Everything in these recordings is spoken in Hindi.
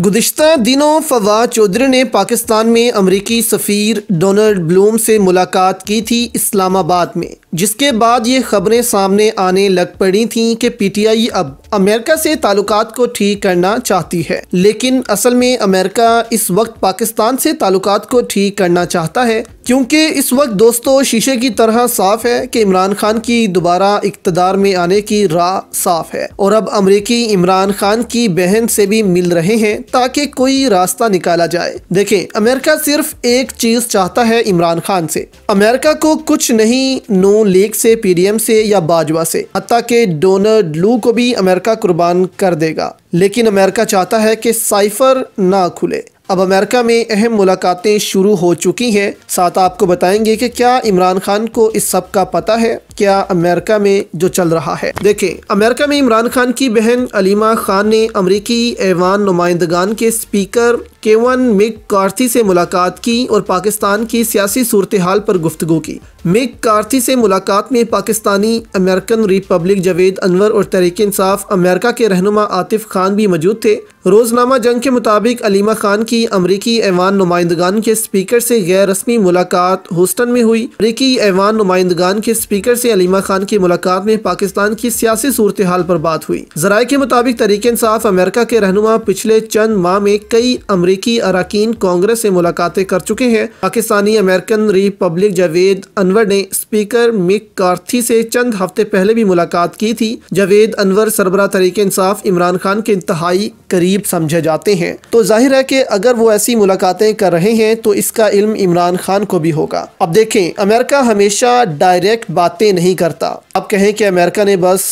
गुजशत दिनों फवाद चौधरी ने पाकिस्तान में अमरीकी सफ़ीर डोनल्ड ब्लूम से मुलाकात की थी इस्लामाबाद में जिसके बाद ये खबरें सामने आने लग पड़ी थीं कि पी टी आई अब अमेरिका से ताल्लुक को ठीक करना चाहती है लेकिन असल में अमेरिका इस वक्त पाकिस्तान से ताल्लुक को ठीक करना चाहता है क्योंकि इस वक्त दोस्तों शीशे की तरह साफ है कि इमरान खान की दोबारा इकतदार में आने की राह साफ है और अब अमरीकी इमरान खान की बहन से भी मिल रहे हैं ताकि कोई रास्ता निकाला जाए देखें अमेरिका सिर्फ एक चीज चाहता है इमरान खान से अमेरिका को कुछ नहीं नो लीग से पीडीएम से या बाजवा से हती के डोनल्ड लू को भी अमेरिका कुर्बान कर देगा लेकिन अमेरिका चाहता है कि साइफर ना खुले अब अमेरिका में अहम मुलाकातें शुरू हो चुकी हैं साथ आपको बताएंगे कि क्या इमरान खान को इस सब का पता है क्या अमेरिका में जो चल रहा है देखें अमेरिका में इमरान खान की बहन अलीमा खान ने अमरीकी ऐवान नुमाइंदगान के स्पीकर केवन मिक कार्थी से मुलाकात की और पाकिस्तान की सियासी सूरत हाल पर गुफ्तु की मिक कार्थी से मुलाकात में पाकिस्तानी अमेरिकन रिपब्लिक जावेद अनवर और तहरीक इंसाफ अमेरिका के रहनुमा आतिफ खान भी मौजूद थे रोजनामा जंग के मुताबिक अलीमा खान की अमरीकी ऐवान नुमाइंदगान के स्पीकर से गैर रस्मी मुलाकात होस्टन में हुई अमरीकी ऐवान नुमाइंदगान के स्पीकर से अलीमा खान की मुलाकात में पाकिस्तान की सियासी सूरत हाल पर बात हुई जराये के मुताबिक तहरीक इंसाफ अमेरिका के रहनुमा पिछले चंद माह में कई अमरीकी अमरीकी अरकान कांग्रेस से मुलाकातें कर चुके हैं पाकिस्तानी अमेरिकन रिपब्लिक जावेद अनवर ने स्पीकर मिक कार्थी से चंद हफ्ते पहले भी मुलाकात की थी जावेद अनवर सरबरा तरीके इंसाफ इमरान खान के इंतहाई करीब समझे जाते हैं तो जाहिर है कि अगर वो ऐसी मुलाकातें कर रहे हैं तो इसका इल्म इमरान खान को भी होगा अब देखें अमेरिका हमेशा डायरेक्ट बातें नहीं करता अब कहें कि अमेरिका ने बस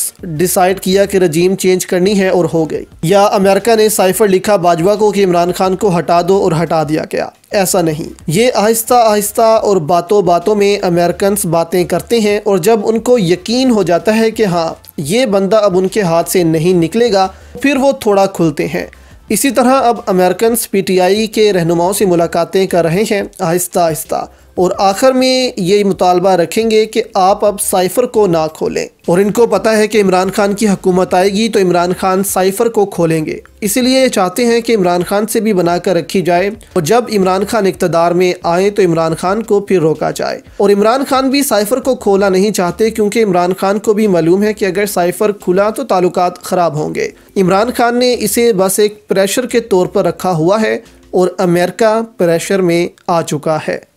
डिसाइड किया कि रजीम चेंज करनी है और हो गई या अमेरिका ने साइफर लिखा बाजवा को कि इमरान खान को हटा दो और हटा दिया गया ऐसा नहीं ये आहिस्ता आहिस्ता और बातों बातों में अमेरिकन बातें करते हैं और जब उनको यकीन हो जाता है कि हाँ ये बंदा अब उनके हाथ से नहीं निकलेगा फिर वो थोड़ा खुलते हैं इसी तरह अब अमेरिकन पी टी आई के रहनुमाओं से मुलाकातें कर रहे हैं आहिस्ता आहिस्ता और आखिर में ये मुतालबा रखेंगे कि आप अब साइफ़र को ना खोलें और इनको पता है कि इमरान खान की हुकूमत आएगी तो इमरान खान साइफ़र को खोलेंगे इसलिए ये चाहते हैं कि इमरान खान से भी बना कर रखी जाए और जब इमरान खान इकतदार में आए तो इमरान खान को फिर रोका जाए और इमरान खान भी साइफ़र को खोला नहीं चाहते क्योंकि इमरान खान को भी मालूम है कि अगर साइफ़र खुला तो ताल्लुक ख़राब होंगे इमरान खान ने इसे बस एक प्रेशर के तौर पर रखा हुआ है और अमेरिका प्रेशर में आ चुका है